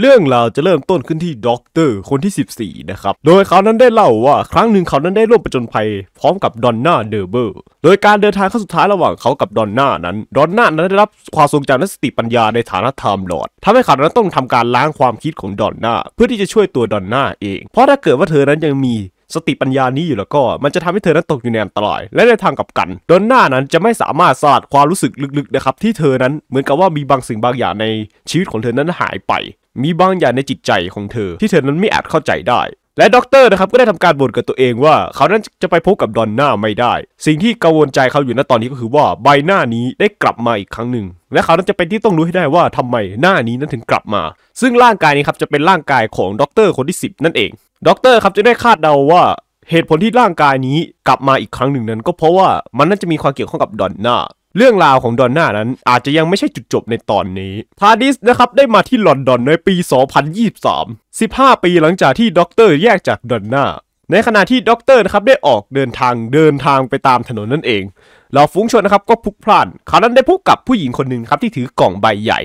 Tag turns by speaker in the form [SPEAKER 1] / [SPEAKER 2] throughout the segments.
[SPEAKER 1] เรื่องราวจะเริ่มต้นขึ้นที่ด็อกเตอร์คนที่ 14 นะครับ โดยเขานั้นได้เล่าว่าครั้งหนึ่งเขานั้นได้ร่วมประจนภัย พร้อมกับดอนน่าเดอร์เบอร์โดยการเดินทางครั้งสุดท้ายระหว่างเขากับดอนน่านั้น ดอนน่านั้นได้รับความทรงจำและสติปัญญาในฐานะไทม์ลอร์ดทำให้เขานั้นต้องทำการล้างความคิดของดอนน่าเพื่อที่จะช่วยตัวดอนน่าเอง เพราะถ้าเกิดว่าเธอนั้นยังมีสติปัญญานี้อยู่แล้วก็ มันจะทำให้เธอนั้นตกอยู่ในอันตรายและในทางกลับกัน ดอนน่านั้นจะไม่สามารถสลัดความรู้สึกลึกๆนะครับที่เธอนั้นเหมือนกับว่ามีบางสิ่งบางอย่างในชีวิตของเธอนั้นหายไปมีบางอย่างในจิตใจของเธอที่เธอนั้นไม่อาจเข้าใจได้ และด็อกเตอร์นะครับก็ได้ทำการบ่นกับตัวเองว่า เขานั้นจะไปพบกับดอนน่าไม่ได้ สิ่งที่กังวลใจเขาอยู่ณตอนนี้ก็คือว่าใบหน้านี้ได้กลับมาอีกครั้งหนึ่งและเขานั้นจะเป็นที่ต้องรู้ให้ได้ว่าทำไมหน้านี้นั้นถึงกลับมา ซึ่งร่างกายนี้ครับจะเป็นร่างกายของด็อกเตอร์คนที่ 10 นั่นเองด็อกเตอร์ครับจะได้คาดเดาว่าเหตุผลที่ร่างกายนี้กลับมาอีกครั้งหนึ่งนั้น ก็เพราะว่ามันน่าจะมีความเกี่ยวข้องกับดอนน่าเรื่องราวของดอนน่านั้นอาจจะยังไม่ใช่จุดจบในตอนนี้ทาดิสนะครับ ได้มาที่ลอนดอนในปี 2023 15 ปีหลังจากที่ด็อกเตอร์แยกจากดอนน่า ในขณะที่ด็อกเตอร์นะครับ ได้ออกเดินทางเดินทางไปตามถนนนั่นเองเราฟุ้งชนนะครับ ก็พลุกพล่าน เขานั้นได้พบกับผู้หญิงคนหนึ่งครับ ที่ถือกล่องใบใหญ่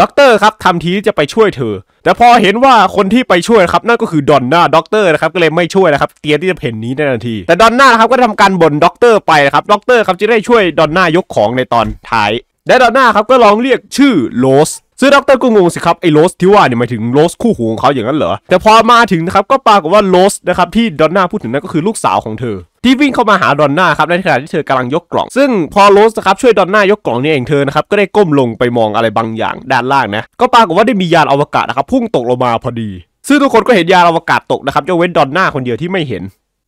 [SPEAKER 1] ด็อกเตอร์ครับทำทีจะไปช่วยเธอ แต่พอเห็นว่าคนที่ไปช่วยครับนั่นก็คือดอนน่าด็อกเตอร์นะครับก็เลยไม่ช่วยนะครับ เตียที่จะเห็นนี้ในทันทีแต่ดอนน่าครับก็ทำการบ่นด็อกเตอร์ไปนะครับด็อกเตอร์ครับจะได้ช่วยดอนน่ายกของในตอนท้ายและดอนน่าครับก็ลองเรียกชื่อโรสซึ่งด็อกเตอร์ก็งงสิครับไอ้โรสที่ว่าเนี่ยหมายถึงโรสคู่หูของเขาอย่างนั้นเหรอแต่พอมาถึงนะครับก็ปรากฏว่าโรสนะครับที่ดอนน่าพูดถึงนั่นก็คือลูกสาวของเธอที่วิ่งเข้ามาหาดอนน่าครับในขณะที่เธอกำลังยกกล่อง ซึ่งพอโรสนะครับช่วยดอนน่ายกกล่องนี่เองเธอนะครับก็ได้ก้มลงไปมองอะไรบางอย่าง ด้านล่างนะก็ปรากฏว่าได้มียานอวกาศนะครับพุ่งตกลงมาพอดี ซึ่งทุกคนก็เห็นยานอวกาศตกนะครับยกเว้นดอนน่าคนเดียวที่ไม่เห็น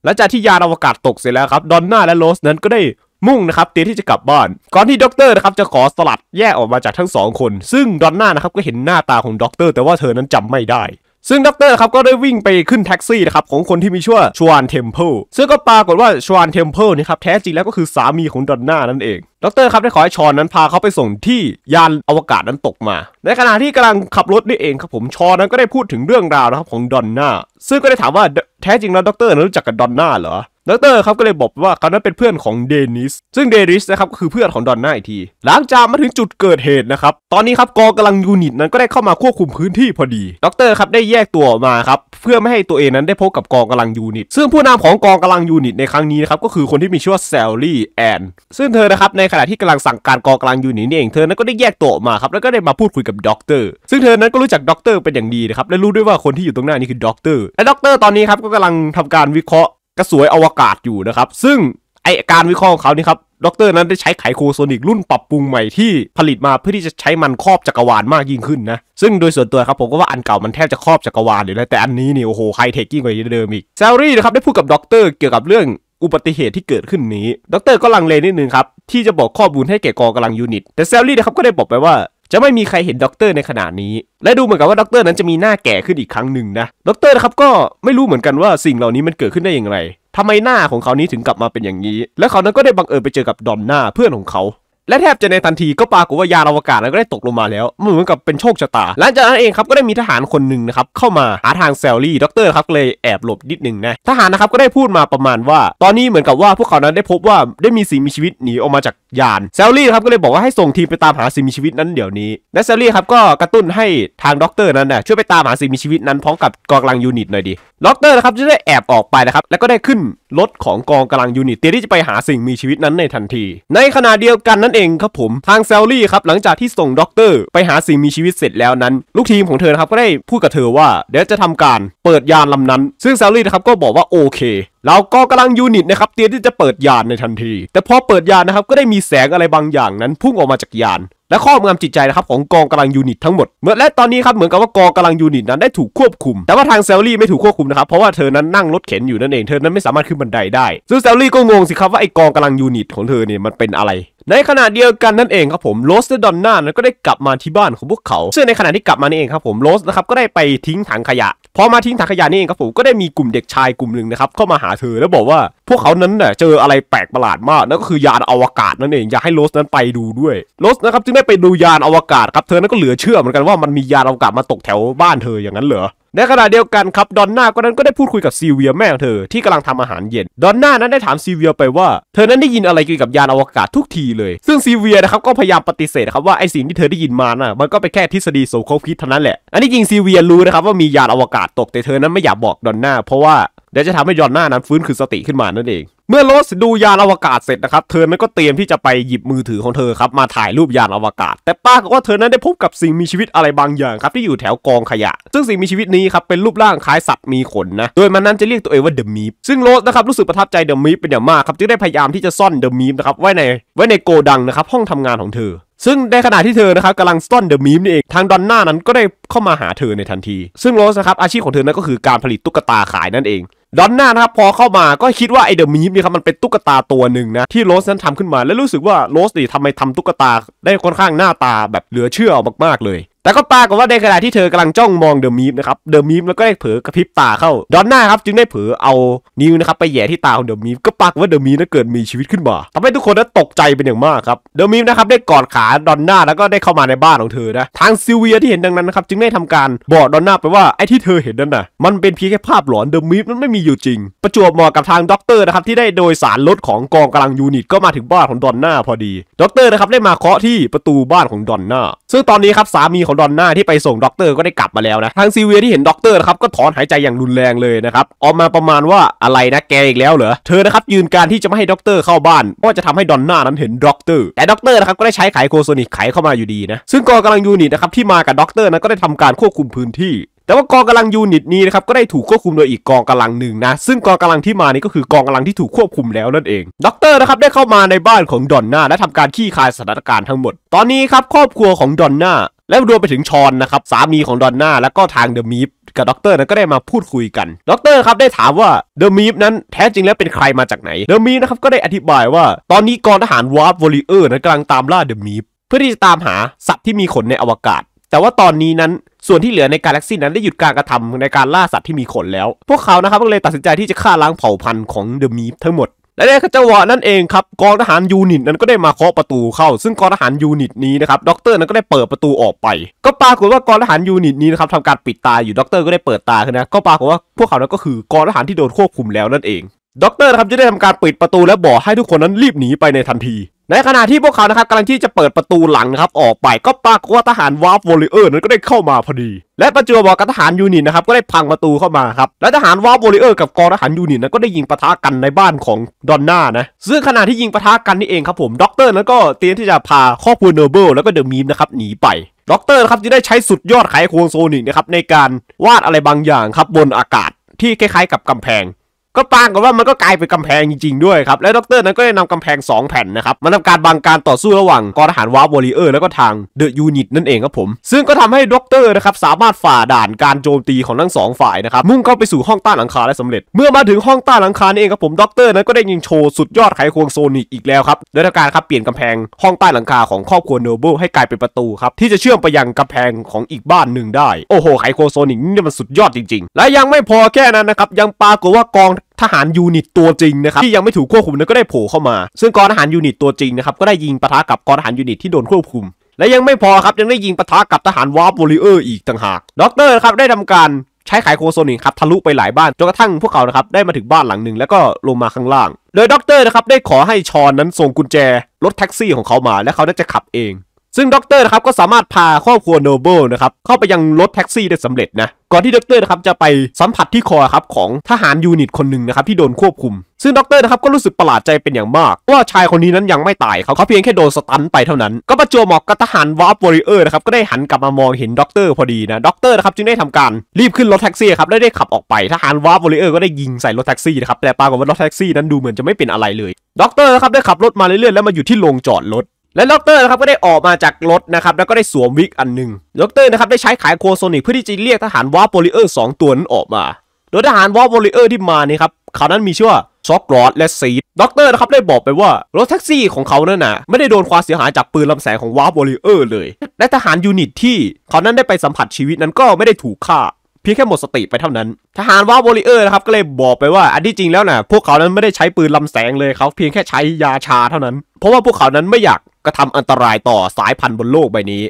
[SPEAKER 1] หลังจากที่ยานอวกาศตกเสร็จแล้วครับดอนน่าและโรสนั้นก็ได้มุ่งนะครับเตรียมที่จะกลับบ้าน ก่อนที่ด็อกเตอร์นะครับจะขอสลัดแยกออกมาจากทั้งสองคน ซึ่งดอนน่านะครับก็เห็นหน้าตาของด็อกเตอร์แต่ว่าเธอนั้นจำไม่ได้ซึ่งด็อกเตอร์ครับก็ได้วิ่งไปขึ้นแท็กซี่นะครับ ของคนที่มีชื่อชวานเทมเพิลซึ่งก็ปรากฏว่าชวานเทมเพิลนี่ครับแท้จริงแล้วก็คือสามีของดอนน่านั่นเองด็อกเตอร์ครับได้ขอให้ชอนนั้นพาเขาไปส่งที่ยานอวกาศนั้นตกมา ในขณะที่กำลังขับรถนี่เองครับผมชอนนั้นก็ได้พูดถึงเรื่องราวนะครับของดอนน่าซึ่งก็ได้ถามว่าแท้จริงแล้วด็อกเตอร์นั้นรู้จักกับดอนน่าเหรอดรครับก็เลยบอกว่าเขานั้นเป็นเพื่อนของเดนิสซึ่งเดนิสนะครับก็คือเพื่อนของดอนน่าอีกทีหลังจากมาถึงจุดเกิดเหตุนะครับ ตอนนี้ครับกองกำลังยูนิตนั้นก็ได้เข้ามาควบคุมพื้นที่พอดีดรครับได้แยกตัวมาครับเพื่อไม่ให้ตัวเองนั้นได้พบกับกองกำลังยูนิตซึ่งผู้นำของกองกำลังยูนิตในครั้งนี้นะครับก็คือคนที่มีชื่อว่าแซลลี่แอนซึ่งเธอนะครับในขณะที่กำลังสั่งการกองกำลังยูนิตนี่เองเธอนั้นก็ได้แยกตัวมาครับแล้วก็ได้มาพูดคุยกับด็อกเตอร์ซึ่งเธอนั้นก็รู้จักด็อกเตอร์เป็นอย่างดีนะครับและรู้ด้วยว่าคนที่อยู่ตรงหน้านี้คือด็อกเตอร์และด็อกเตอร์ตอนนี้ครับก็กำลังทำการวิเคราะห์กระสวยอวกาศอยู่นะครับ ซึ่งไอการวิเคราะห์ของเขานี่ครับด็อกเตอร์นั้นได้ใช้ไขโครโซนิกรุ่นปรับปรุงใหม่ที่ผลิตมาเพื่อที่จะใช้มันครอบจักรวาลมากยิ่งขึ้นนะ ซึ่งโดยส่วนตัวครับผมก็ว่าอันเก่ามันแทบจะครอบจักรวาลเลยนะแต่อันนี้นี่โอ้โหไฮเทคยิ่งกว่าเดิมอีกแซลลี่นะครับได้พูดกับด็อกเตอร์เกี่ยวกับเรื่องอุบัติเหตุที่เกิดขึ้นนี้ ดรก็ลังเลนิดนึงครับที่จะบอกข้อมูลให้แก่กองกำลังยูนิต แต่แซลลี่นะครับก็ได้บอกไปว่าจะไม่มีใครเห็นด็อกเตอร์ในขณะนี้ และดูเหมือนกับว่าด็อกเตอร์นั้นจะมีหน้าแก่ขึ้นอีกครั้งหนึ่งนะ ด็อกเตอร์นะครับก็ไม่รู้เหมือนกันว่าสิ่งเหล่านี้มันเกิดขึ้นได้อย่างไร ทำไมหน้าของเขานี้ถึงกลับมาเป็นอย่างนี้ และเขานั้นก็ได้บังเอิญไปเจอกับดอนน่าเพื่อนของเขาและแทบจะในทันที ก็ปรากฏว่ายานอวกาศนั้นก็ได้ตกลงมาแล้ว เหมือนกับเป็นโชคชะตาหลังจากนั้นเองครับก็ได้มีทหารคนหนึ่งนะครับเข้ามาหาทางแซลลี่ด็อกเตอร์ครับเลยแอบหลบนิดนึงนะทหารนะครับก็ได้พูดมาประมาณว่า ตอนนี้เหมือนกับว่าพวกเขานั้นได้พบว่าได้มีสิ่งมีชีวิตหนีออกมาจากยานแซลลี่ครับก็เลยบอกว่าให้ส่งทีมไปตามหาสิ่งมีชีวิตนั้นเดี๋ยวนี้และแซลลี่ครับก็กระตุ้นให้ทางด็อกเตอร์นั้นนะช่วยไปตามหาสิ่งมีชีวิตนั้นพร้อมกับกองกำลังยูนิตหน่อยดีด็อกเตอร์นะครับจะได้แอบออกไปนะครับแล้วก็ได้ขึ้นรถของกองกำลังยูนิตเตรียมที่จะไปหาสิ่งมีชีวิตนั้นในทันที ในขณะเดียวกันนั่นเองครับผมทางแซลลี่ครับหลังจากที่ส่งด็อกเตอร์ไปหาสิ่งมีชีวิตเสร็จแล้วนั้น ลูกทีมของเธอครับก็ได้พูดกับเธอว่า เดี๋ยวจะทำการเปิดยานลำนั้น ซึ่งแซลลี่นะครับก็บอกว่าโอเคเราก็กำลังยูนิตนะครับเตรียมที่จะเปิดยานในทันที แต่พอเปิดยานนะครับก็ได้มีแสงอะไรบางอย่างนั้นพุ่งออกมาจากยาน และครอบงำจิตใจนะครับ ของกองกำลังยูนิต ทั้งหมดเมื่อและตอนนี้ครับเหมือนกับว่ากองกำลังยูนิตนั้นได้ถูกควบคุม แต่ว่าทางเซลลี่ไม่ถูกควบคุมนะครับ เพราะว่าเธอนั้นนั่งรถเข็นอยู่นั่นเอง เธอนั้นไม่สามารถขึ้นบันไดได้ ซึ่งเซลลี่ก็งงสิครับว่าไอกองกำลังยูนิต ของเธอเนี่ยมันเป็นอะไร ในขณะเดียวกันนั่นเองครับผมโรสและดอนน่านั้นก็ได้กลับมาที่บ้านของพวกเขา ซึ่งในขณะที่กลับมานี่เองครับผมโรสนะครับก็ได้ไปทิ้งถังขยะพอมาทิ้งถังขยะนี่เองครับผมก็ได้มีกลุ่มเด็กชายกลุ่มหนึ่งนะครับเข้ามาหาาเธอแล้วบอกว่าพวกเขานั้นเนี่ยเจออะไรแปลกประหลาดมากนั่นก็คือยานอวกาศนั่นเองอยากให้โรสนั้นไปดูด้วยโรสนะครับจึงได้ไปดูยานอวกาศครับเธอนั้นก็เหลือเชื่อเหมือนกันว่ามันมียานอวกาศมาตกแถวบ้านเธออย่างนั้นเหรอในขณะเดียวกันครับดอนน่าก็นั้นก็ได้พูดคุยกับซีเวียแม่ของเธอที่กำลังทำอาหารเย็นดอนน่านั้นได้ถามซีเวีย ไปว่า เธอนั้นได้ยินอะไรเกี่ยวกับยานอวกาศทุกทีเลยซึ่งซีเวียนะครับก็พยายามปฏิเสธครับว่าไอสิ่งที่เธอได้ยินมาน่ะมันก็เป็นแค่ทฤษฎีสโครคิดเท่านั้นแหละ อันนี้จริงซีเวียรู้นะครับว่ามียานอวกาศตกแต่เธอนั้นไม่อยากบอกดอนน่าเพราะว่าดี๋ยวจะทำให้ยอนหน้านั้นฟื้นคือสติขึ้นมานั่นเอง เมื่อโรสดูยานอวกาศเสร็จนะครับเธอนั้นก็เตรียมที่จะไปหยิบมือถือของเธอครับมาถ่ายรูปยานอวกาศ แต่ป้าก็ว่าเธอนั้นได้พบกับสิ่งมีชีวิตอะไรบางอย่างครับที่อยู่แถวกองขยะ ซึ่งสิ่งมีชีวิตนี้ครับเป็นรูปร่างคล้ายสัตว์มีขนนะโดยมันนั้นจะเรียกตัวเองว่าเดอะมีฟซึ่งโรสนะครับรู้สึกประทับใจเดอะมีฟเป็นอย่างมากครับจึงได้พยายามที่จะซ่อนเดอะมีฟนะครับไว้ในไว้ในโกดังนะครับห้องทำงานของเธอ ซึ่งในขณะที่เธอนะครับกำลังซ่อนเดอะมีมนี่เองทางดอนน่านั้นก็ได้เข้ามาหาเธอในทันที ซึ่งโรสนะครับอาชีพของเธอนั้นก็คือการผลิตตุ๊กตาขายนั่นเองดอนน่านะครับพอเข้ามาก็คิดว่าไอเดอะมีฟนี่ครับมันเป็นตุ๊กตาตัวหนึ่งนะ ที่โรสนั้นทำขึ้นมาแล้วรู้สึกว่าโรสนี่ทำไมทำตุ๊กตาได้ค่อนข้างหน้าตาแบบเหลือเชื่อมากๆเลยแต่ก็ปรากฏว่าในขณะที่เธอกำลังจ้องมองเดอะมีฟนะครับเดอะมีฟแล้วก็ได้เผลอกระพริบตาเข้าดอนน่าครับจึงได้เผลอเอานิ้วนะครับไปแย่ที่ตาของเดอะมีฟก็ปรากฏว่าเดอะมีฟนั้นเกิดมีชีวิตขึ้นมาทำให้ทุกคนนั้นตกใจเป็นอย่างมากครับเดอะมีฟนะครับได้กอดขาดอนน่าแล้วก็ได้เข้ามาในบ้านของเธอนะทางซิลเวียที่เห็นดังนั้นนะครับจึงได้ทำการบอกดอนน่าไปว่าไอ้ที่เธอเห็นนั้นน่ะมันเป็นเพียงแค่ภาพหลอนเดอะมีฟนั้นไม่มีอยู่จริง ประจวบเหมาะกับทางด็อกเตอร์นะครับที่ได้โดยสารรถของกองกำลังยูนิตก็มาถึงบ้านของดอนน่าพอดีด็อกเตอร์นะครับได้มาเคาะที่ประตูบ้านของดอนน่าซึ่งตอนนี้ครับสามีของดอนน่าที่ไปส่งด็อกเตอร์ก็ได้กลับมาแล้วนะ ทางซีเวียที่เห็นด็อกเตอร์นะครับก็ถอนหายใจอย่างรุนแรงเลยนะครับ ออกมาประมาณว่าอะไรนะแกอีกแล้วเหรอ เธอนะครับยืนการที่จะไม่ให้ด็อกเตอร์เข้าบ้าน เพราะจะทำให้ดอนน่านั้นเห็นด็อกเตอร์ แต่ด็อกเตอร์นะครับก็ได้ใช้ไขโคโซนิกไขเข้ามาอยู่ดีนะ ซึ่งกองกำลังยูนิตนะครับที่มากับด็อกเตอร์นั้นก็ได้ทำการควบคุมพื้นที่ แต่ว่ากองกำลังยูนิตนี้นะครับก็ได้ถูกควบคุมโดยอีกกองกำลังหนึ่งนะ ซึ่งกองกำลังที่มานี้ก็คือกองกำลังที่ถูกควบคุมแล้วนั่นเองด็อกเตอร์นะครับได้เข้ามาในบ้านของดอนน่าและทำการขี้คายสถานการณ์ทั้งหมดตอนนี้ครับ ครอบครัวของดอนน่าแล้วรวมไปถึงชอนนะครับสามีของดอนน่าแล้วก็ทางเดอะมีฟกับด็อกเตอร์นั้นก็ได้มาพูดคุยกันด็อกเตอร์ครับได้ถามว่าเดอะมีฟนั้นแท้จริงแล้วเป็นใครมาจากไหนเดอะมีฟนะครับก็ได้อธิบายว่า ตอนนี้กองทหารวาร์ฟวอลิเออร์นั้นกำลังตามล่าเดอะมีฟเพื่อที่จะตามหาสัตว์ที่มีขนในอวกาศ แต่ว่าตอนนี้นั้นส่วนที่เหลือในกาแล็กซีนั้นได้หยุดการกระทำในการล่าสัตว์ที่มีขนแล้วพวกเขานะครับก็เลยตัดสินใจที่จะฆ่าล้างเผ่าพันธุ์ของเดอะมีฟทั้งหมดและในจังหวะนั่นเองครับกองทหารยูนิตนั้นก็ได้มาเคาะประตูเข้าซึ่งกองทหารยูนิตนี้นะครับด็อกเตอร์นั้นก็ได้เปิดประตูออกไป ก็ปรากฏว่ากองทหารยูนิตนี้นะครับทำการปิดตาอยู่ด็อกเตอร์ก็ได้เปิดตาขึ้นนะก็ปรากฏว่าพวกเขานั้นก็คือกองทหารที่โดนควบคุมแล้วนั่นเองด็อกเตอร์ครับจะได้ทำการปิดประตูและบอกให้ทุกคนนั้นรีบหนีไปในทันทีในขณะที่พวกเขานะครับกำลังที่จะเปิดประตูหลังนะครับออกไป ก็ปรากฏว่าทหารวาร์ฟวอลเลอร์นั้นก็ได้เข้ามาพอดี และประจวบกับทหารยูนิตนะครับก็ได้พังประตูเข้ามาครับและทหารวาร์ฟวอลเลอร์กับกองทหารยูนิตนั้นก็ได้ยิงปะทะกันในบ้านของดอนน่านะซึ่งขณะที่ยิงปะทะกันนี่เองครับผมด็อกเตอร์นั้นก็เตรียมที่จะพาครอบครัวเนเบิลแล้วก็เดอะมีมนะครับหนีไปด็อกเตอร์ครับจะได้ใช้สุดยอดไขควงโซนิกนะครับในการวาดอะไรบางอย่างครับบนอากาศที่คล้ายๆกับกำแพงก็ปางกับว่ามันก็กลายเป็นกำแพงจริงๆด้วยครับ และด็อกเตอร์นั้นก็ได้นำกำแพง 2 แผ่นนะครับมาทำการบังการต่อสู้ระหว่างกองทหารวาร์บอลิเออร์แล้วก็ทางเดอะยูนิตนั่นเองครับผม ซึ่งก็ทำให้ด็อกเตอร์นะครับสามารถฝ่าด่านการโจมตีของทั้งสองฝ่ายนะครับมุ่งเข้าไปสู่ห้องใต้หลังคาได้สำเร็จเมื่อมาถึงห้องใต้หลังคานี่เองครับผมด็อกเตอร์นั้นก็ได้ยิงโชว์สุดยอดไขควงโซนิกอีกแล้วครับโดยทำการครับเปลี่ยนกำแพงห้องใต้หลังคาของครอบครัวโนเบิลให้กลายเป็นประตูครับที่จะเชื่อมไปยังกำแพงของอีกบ้านหนึ่งได้โอ้โหไขควงโซนิกนี่มันสุดยอดจริง ๆ และยังไม่พอแค่นั้นนะครับยังปรากฏว่ากองทหารยูนิตตัวจริงนะครับที่ยังไม่ถูกควบคุมนั้นก็ได้โผล่เข้ามา ซึ่งกองทหารยูนิตตัวจริงนะครับก็ได้ยิงปะทะกับกองทหารยูนิตที่โดนควบคุม และยังไม่พอครับยังได้ยิงปะทะกับทหารวาร์ปวอลิเออร์อีกต่างหากด็อกเตอร์ครับได้ทำการใช้ไขโคโซนิกครับทะลุไปหลายบ้านจนกระทั่งพวกเขานะครับได้มาถึงบ้านหลังหนึ่งแล้วก็ลงมาข้างล่าง โดยด็อกเตอร์นะครับได้ขอให้ชอนนั้นส่งกุญแจรถแท็กซี่ของเขามา และเขาาจะขับเองซึ่งด็อกเตอร์นะครับก็สามารถพาครอบครัวโนเบิลนะครับเข้าไปยังรถแท็กซี่ได้สำเร็จนะก่อนที่ด็อกเตอร์นะครับจะไปสัมผัสที่คอครับของทหารยูนิตคนหนึ่งนะครับที่โดนควบคุม ซึ่งด็อกเตอร์นะครับก็รู้สึกประหลาดใจเป็นอย่างมาก ว่าชายคนนี้นั้นยังไม่ตายเขาเขาเพียงแค่โดนสตันไปเท่านั้นก็ประจวบเหมาะกับทหารวาร์ปวอริเออร์นะครับก็ได้หันกลับมามองเห็นด็อกเตอร์พอดีนะด็อกเตอร์นะครับจึงได้ทำการรีบขึ้นรถแท็กซี่ครับได้ได้ขับออกไปทหารวาร์ปวอริเออร์ก็ได้ยิงใส่รถแท็กซี่นะครับแต่ปรากฏว่ารถแท็กซี่นั้นดูเหมือนจะไม่เป็นอะไรเลยด็อกเตอร์นะครับได้ขับรถมาเรื่อยๆแล้วมาอยู่ที่โรงจอดรถและล็อกเตอร์นะครับก็ได้ออกมาจากรถนะครับแล้วก็ได้สวมวิกอันหนึ่งล็อกเตอร์นะครับได้ใช้ขายโคโซนิกเพื่อที่จะเรียกทหารวาร์โบลิเออร์สองตัวนั้นออกมา โดยทหารวาร์โบลิเออร์ที่มานี่ครับเขานั้นมีชื่อว่าซ็อกรอดและซีดด็อกเตอร์นะครับได้บอกไปว่ารถแท็กซี่ของเขานั่นนะไม่ได้โดนความเสียหายจากปืนลำแสงของวาร์บอลิเออร์เลย และทหารยูนิตที่เขานั้นได้ไปสัมผัสชีวิตนั้นก็ไม่ได้ถูกฆ่าเพียงแค่หมดสติไปเท่านั้น ทหารวาร์บอลิเออร์นะครับก็เลยบอกไปว่าอันที่จริงแล้วนะพวกเขานั้นไม่ได้ใช้ปืนลำแสงเลยเขาเพียงแค่ใช้ยาชาเท่านั้น เพราะว่าพวกเขานั้นไม่อยากระทำอันตรายต่อสายพันธุ์บนโลกใบนี้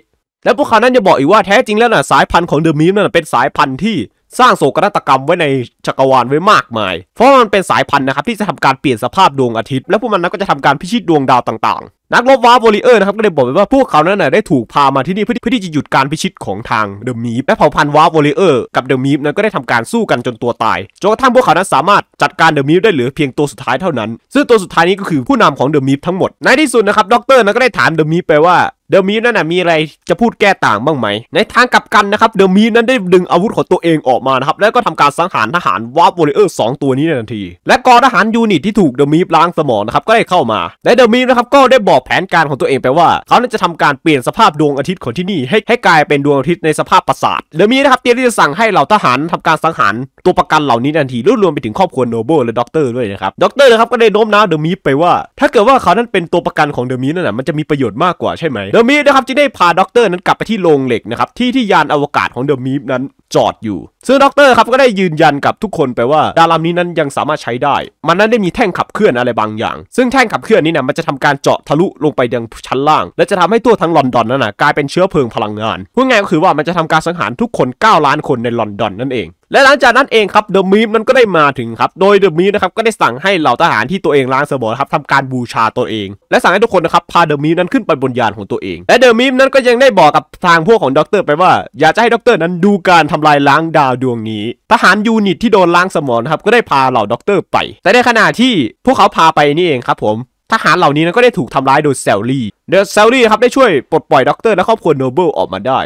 [SPEAKER 1] และพวกเขานั้นจะบอกอีกว่าแท้จริงแล้วนะ่ะสายพันธุ์ของเดอะมีมนั้นเป็นสายพันธุ์ที่สร้างโศกนาฏกรรมไว้ในจักรวาลไว้มากมาย เพราะมันเป็นสายพันธุ์นะครับที่จะทำการเปลี่ยนสภาพดวงอาทิตย์ และพวกมันนั้นก็จะทำการพิชิตดวงดาวต่างนักลบว้าโวลิเออร์นะครับก็ได้บอกไปว่าพวกเขานั้นน่ะได้ถูกพามาที่นี่เพื่อที่จะหยุดการพิชิตของทางเดอะมีฟและเผ่าพันธุ์ว้าโวลิเออร์กับเดอะมีฟนั้นก็ได้ทำการสู้กันจนตัวตาย จนกระทั่งพวกเขานั้นสามารถจัดการเดอะมีฟได้เหลือเพียงตัวสุดท้ายเท่านั้น ซึ่งตัวสุดท้ายนี้ก็คือผู้นำของเดอะมีฟทั้งหมด ในที่สุดนะครับด็อกเตอร์นั้นก็ได้ถามเดอะมีฟไปว่าเดอะมีนั่นน่ะมีอะไรจะพูดแก้ต่างบ้างไหม ในทางกลับกันนะครับเดอะมีนั้นได้ดึงอาวุธของตัวเองออกมานะครับ แล้วก็ทำการสังหารทหารวาร์ปวอร์เออร์สตัวนี้ในทันที และกองทหารยูนิตที่ถูกเดอะมีล้างสมองนะครับก็ได้เข้ามา และเดอะมีนะครับก็ได้บอกแผนการของตัวเองไปว่า เขาจะทำการเปลี่ยนสภาพดวงอาทิตย์ของที่นี่ ให้ให้กลายเป็นดวงอาทิตย์ในสภาพประสาท เดอะมีนะครับเตรียมที่จะสั่งให้เหล่าทหารทำการสังหารตัวประกันเหล่านี้ทันทีรวมไปถึงครอบครัวโนเบิลและด็อกเตอร์ด้วยนะครับ ด็อกเตอร์นะครับก็ได้โน้มน้าวเดอะมีไปว่า ถ้าเกิดว่าเขานั้นเป็นตัวประกันของเดอะมีนั่นหละมันจะมีประโยชน์มากกว่าใช่ไหมดอะมีฟนะครับจึงได้พาด็อกเตอร์นั้นกลับไปที่โรงเหล็กนะครับ ที่ที่ยานอวกาศของเดอะมีฟนั้นจอดอยู่ ซึ่งด็อกเตอร์ครับก็ได้ยืนยันกับทุกคนไปว่า ดารามนี้นั้นยังสามารถใช้ได้ มันนั้นได้มีแท่งขับเคลื่อนอะไรบางอย่าง ซึ่งแท่งขับเคลื่อนนี้นะมันจะทำการเจาะทะลุลงไปยังชั้นล่าง และจะทำให้ตัวทั้งลอนดอนนั้นนะกลายเป็นเชื้อเพลิงพลังงานพูดง่ายก็คือว่ามันจะทำการสังหารทุกคน9ล้านคนในลอนดอนนั่นเองและหลังจากนั้นเองครับเดอะมีฟนั้นก็ได้มาถึงครับโดยเดอะมีฟนะครับก็ได้สั่งให้เหล่าทหารที่ตัวเองล้างสมองครับทำการบูชาตัวเอง และสั่งให้ทุกคนนะครับ พาเดอะมีฟนั้นขึ้นไปบนยานของตัวเอง และเดอะมีฟนั้นก็ยังได้บอกกับทางพวกของด็อกเตอร์ไปว่าอยากจะให้ด็อกเตอร์นั้นดูการทำลายล้างดาวดวงนี้ ทหารยูนิตที่โดนล้างสมองครับก็ได้พาเหล่าด็อกเตอร์ไป แต่ในขณะที่พวกเขาพาไปนี่เองครับผมทหารเหล่านี้นั้นก็ได้ถูกทำร้ายโดยเซลลี่เดอะเซลลี่ครับได้ช่วยปลดปล่อยด็อกเตอร์และครอบครัวโนเบิลออกมาได้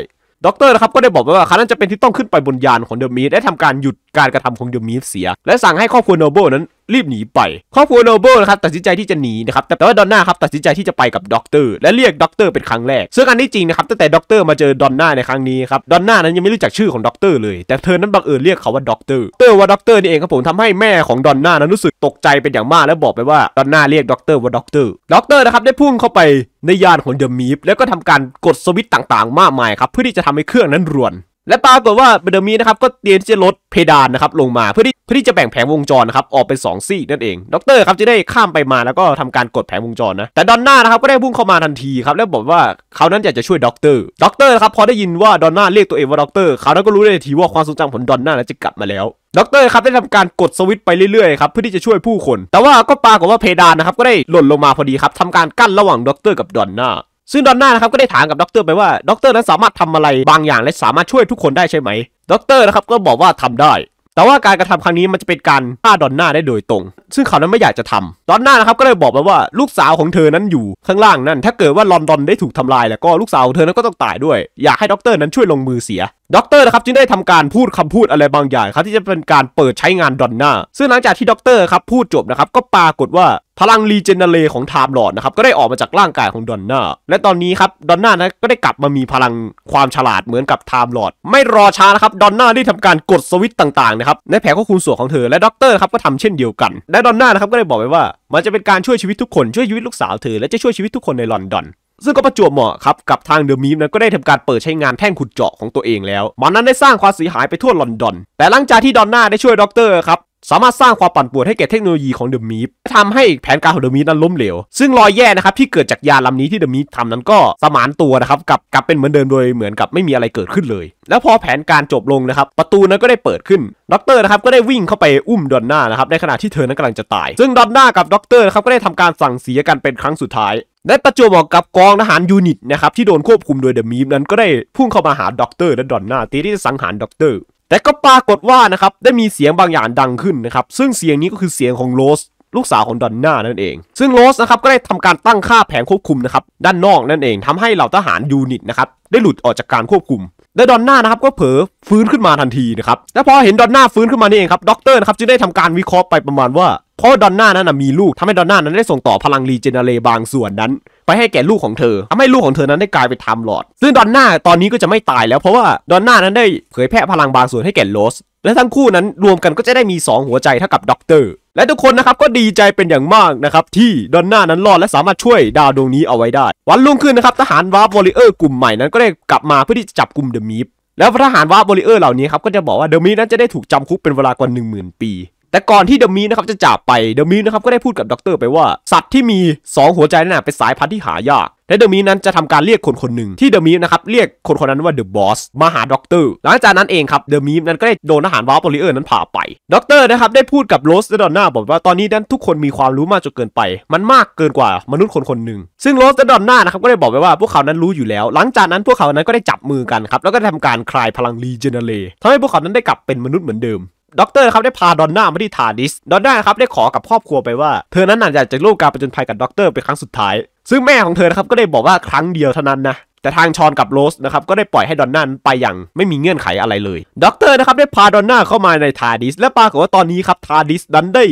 [SPEAKER 1] ด็อกเตอร์นะครับก็ได้บอกไว้ว่าคั้งนั้นจะเป็นที่ต้องขึ้นไปบนยานของเดอะมีดและทำการหยุดการกระทำของเดอะมีฟเสีย และสั่งให้ครอบครัวโนเบิลนั้นรีบหนีไป ครอบครัวโนเบิลนะครับ ตัดสินใจที่จะหนีนะครับแต่ว่าดอนน่าครับตัดสินใจที่จะไปกับด็อกเตอร์และเรียกด็อกเตอร์เป็นครั้งแรกซึ่งอันนี้จริงนะครับตั้งแต่ด็อกเตอร์มาเจอดอนน่าในครั้งนี้ครับดอนน่านั้นยังไม่รู้จักชื่อของด็อกเตอร์เลย แต่เธอนั้นบังเอิญเรียกเขาว่าด็อกเตอร์เตอร์ว่าด็อกเตอร์นี่เองครับผมทำให้แม่ของดอนน่านั้นรู้สึกตกใจเป็นอย่างมาก และบอกไปว่าดอนน่าเรียกด็อกเตอร์ว่าด็อกเตอร์ด็อกเตอร์นะครับได้พุ่งเข้าไปในยานของเดอะมีฟแล้วก็ทำการกดสวิตต่างๆ มากมายครับเพื่อที่จะทำให้เครื่องนั้นรวนและปรากฏว่าเบเดอร์มีนะครับก็เตรียมที่จะลดเพดานนะครับลงมาเพื่อที่เพื่อที่จะแบ่งแผงวงจรนะครับออกเป็น2ซี่นั่นเองด็อกเตอร์ครับจะได้ข้ามไปมาแล้วก็ทำการกดแผงวงจรนะแต่ดอนน่านะครับก็ได้พุ่งเข้ามาทันทีครับแล้วบอกว่าเขานั้นอยากจะช่วยด็อกเตอร์ด็อกเตอร์ครับพอได้ยินว่าดอนน่าเรียกตัวเองว่าด็อกเตอร์เขานั้นก็รู้ได้ทีว่าความทรงจำของดอนน่านจะกลับมาแล้วด็อกเตอร์ครับได้ทำการกดสวิตไปเรื่อยๆครับเพื่อที่จะช่วยผู้คน แต่ว่าก็ปรากฏว่าเพดานนะครับก็ได้หล่นลงมาพอดีครับทาการกั้นระหว่างด็อกเตอร์กับดอนน่าซึ่งดอนน่านะครับก็ได้ถามกับด็อกเตอร์ไปว่าด็อกเตอร์นั้นสามารถทำอะไรบางอย่างและสามารถช่วยทุกคนได้ใช่ไหมด็อกเตอร์นะครับก็บอกว่าทำได้ แต่ว่าการกระทำครั้งนี้มันจะเป็นการฆ่าดอนน่าได้โดยตรง ซึ่งเขานั้นไม่อยากจะทำดอนน่านะครับก็เลยบอกไปว่าลูกสาวของเธอนั้นอยู่ข้างล่างนั่นถ้าเกิดว่าลอนดอนได้ถูกทำลายแล้วก็ลูกสาวของเธอนั้นก็ต้องตายด้วยอยากให้ด็อกเตอร์นั้นช่วยลงมือเสียด็อกเตอร์นะครับจึงได้ทำการพูดคำพูดอะไรบางอย่างครับที่จะเป็นการเปิดใช้งานดอนน่าซึ่งหลังจากที่ด็อกเตอร์ครับพูดจบนะครับก็ปรากฏว่าพลังรีเจนเนเรของไทม์ลอดนะครับก็ได้ออกมาจากร่างกายของดอนน่าและตอนนี้ครับดอนน่านะก็ได้กลับมามีพลังความฉลาดเหมือนกับไทม์ลอดไม่รอช้านะครับดอนน่าได้ทำการกดสวิตต่างๆนะครับในแผลควบคุมส่วนของเธอ และด็อกเตอร์ครับก็ทำเช่นเดียวกัน และดอนน่านะครับก็ได้บอกไปว่า มันจะเป็นการช่วยชีวิตทุกคนช่วยชีวิตลูกสาวเธอ และจะช่วยชีวิตทุกคนในลอนดอนซึ่งก็ประจวบเหมาะครับ กับทางเดอะมีฟนั้นก็ได้ทำการเปิดใช้งานแท่งขุดเจาะของตัวเอง แล้วมันนั้นได้สร้างความเสียหายไปทั่วลอนดอนแต่หลังจากที่ดอนน่าได้ช่วยด็อกเตอร์ครับสามารถสร้างความปั่นป่วนให้แก่เทคโนโลยีของเดอะมีฟทำให้แผนการของเดอะมีฟนั้นล้มเหลว ซึ่งรอยแย่นะครับที่เกิดจากยาลำนี้ที่เดอะมีฟทำนั้นก็สมานตัวนะครับกับกลับเป็นเหมือนเดิมโดยเหมือนกับไม่มีอะไรเกิดขึ้นเลย แล้วพอแผนการจบลงนะครับประตูนั้นก็ได้เปิดขึ้นด็อกเตอร์นะครับก็ได้วิ่งเข้าไปอุ้มดอนน่านะครับในขณะที่เธอนั้นกำลังจะตาย ซึ่งดอนน่ากับด็อกเตอร์นะครับก็ได้ทำการสั่งเสียกันเป็นครั้งสุดท้าย และประจวบเหมาะกับกองทหารยูนิตนะครับที่โดนควบคุมโดยเดอะมีฟนั้นก็ได้พุ่งเข้ามาหาด็อกเตอร์และดอนน่าตีที่จะสังหารด็อกเตอร์แต่ก็ปรากฏว่านะครับได้มีเสียงบางอย่างดังขึ้นนะครับซึ่งเสียงนี้ก็คือเสียงของโรส ลูกสาวของดอนน่านั่นเอง ซึ่งโรสนะครับก็ได้ทำการตั้งค่าแผงควบคุมนะครับด้านนอกนั่นเองทำให้เหล่าทหารยูนิตนะครับได้หลุดออกจากการควบคุมและดอนน่านะครับก็เผลอฟื้นขึ้นมาทันทีนะครับและพอเห็นดอนน่าฟื้นขึ้นมานี่เองครับด็อกเตอร์นะครับจึงได้ทำการวิเคราะห์ไปประมาณว่า เพราะดอนน่านั้นมีลูก ทำให้ดอนน่านั้นได้ส่งต่อพลังรีเจเนเรบางส่วนนั้นไปให้แก่ลูกของเธอ ทำให้ลูกของเธอนั้นได้กลายเป็นทมหลอด ซึ่งดอนน่าตอนนี้ก็จะไม่ตายแล้ว เพราะว่าดอนน่านั้นได้เผยแพร่พลังบางส่วนให้แก่โลส และทั้งคู่นั้นรวมกันก็จะได้มี 2 หัวใจเท่ากับด็อกเตอร์ และทุกคนนะครับก็ดีใจเป็นอย่างมากนะครับที่ดอนน่านั้นรอดและสามารถช่วยดาวดวงนี้เอาไว้ได้ วันรุ่งขึ้นนะครับ ทหารวาร์บวอริเออร์กลุ่มใหม่นั้น ก็ได้กลับมาเพื่อที่จะจับกลุ่มเดอะมีฟแล้วทหารวาร์บวอริเออร์เหล่านี้ครับก็จะบอกว่าเดอะมีฟนั้นจะได้ถูกจำคุกเป็นเวลากว่า1 0,000 ปีแต่ก่อนที่เดอะมีนะครับจะจากไปเดอะมีนะครับก็ได้พูดกับด็อกเตอร์ไปว่า สัตว์ที่มี 2 หัวใจนั่นเป็นสายพันธุ์ที่หายาก และเดอะมีนั้นจะทำการเรียกคนคนหนึ่งที่เดอะมีนะครับเรียกคนคนนั้นว่าเดอะบอสมาหาด็อกเตอร์หลังจากนั้นเองครับเดอะมีนั้นก็ได้โดนทหารวาร์ปอลิเออร์นั้นผ่าไปด็อกเตอร์นะครับได้พูดกับโรสเดดอนน่าบอกว่า ตอนนี้นั้นทุกคนมีความรู้มากจนเกินไป มันมากเกินกว่ามนุษย์คนคนหนึ่งซึ่งโรสเดดอนน่านะครับก็ได้บอกไปว่าพวกเขานั้นรู้อยู่แล้ว หลังจากนั้นพวกเขานั้นก็ได้จับมือกันครับแล้วก็ได้ทำการคลายพลังรีเจเนเรทำให้พวกเขานั้นได้กลับเป็นมนุษย์เหมือนเดิมด็อกเตอร์ครับได้พาดอนน่ามาที่ฐานิส ดอนน่าครับได้ขอกับครอบครัวไปว่า เธอนั้นน่ะจะจะร่วมการประจนภัยกับด็อกเตอร์เป็นครั้งสุดท้าย ซึ่งแม่ของเธอครับก็ได้บอกว่าครั้งเดียวเท่านั้นนะ แต่ทางชอนกับโรสนะครับก็ได้ปล่อยให้ดอนน่าไปอย่าง ไม่มีเงื่อนไขอะไรเลย ด็อกเตอร์นะครับได้พาดอนน่าเข้ามาในทาดิส และปรากฏว่าตอนนี้ครับทาดิสดันได้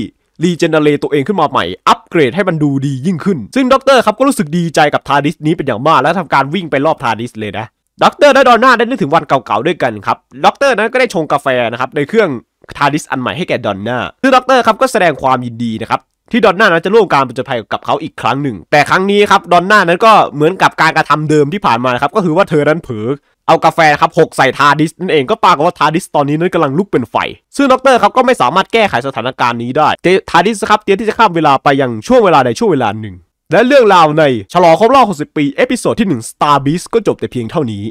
[SPEAKER 1] รีเจนเนเรตตัวเองขึ้นมาใหม่ อัปเกรดให้มันดูดียิ่งขึ้น ซึ่งด็อกเตอร์ครับก็รู้สึกดีใจกับทาดิสนี้เป็นอย่างมาก และทำการวิ่งไปรอบทาดิสเลยนะด็อกเตอร์และดอนน่าได้นึกถึงวันเก่าๆด้วยกันครับด็อกเตอร์นั้นก็ได้ชงกาแฟนะครับในเครื่องทาริสอันใหม่ให้แก่ดอนน่า ซึ่งด็อกเตอร์ครับก็แสดงความยินดีนะครับ ที่ดอนน่านั้นจะร่วมการประจนภัยกับเขาอีกครั้งหนึ่ง แต่ครั้งนี้ครับดอนน่านั้นก็เหมือนกับการกระทำเดิมที่ผ่านมาครับ ก็คือว่าเธอนั้นเผลอเอากาแฟครับ หกใส่ทาดิสนั่นเองก็ปรากฏว่าทาดิสตอนนี้นั้นกำลังลุกเป็นไฟ ซึ่งด็อกเตอร์ครับก็ไม่สามารถแก้ไขสถานการณ์นี้ได้ทาดิสครับเตรียมที่จะข้ามเวลาไปยังช่วงเวลาใดช่วงเวลาหนึ่ง และเรื่องราวในฉลองครบรอบ60 ปีเอพิโซดที่ 1 Star Beast ก็จบแต่เพียงเท่านี้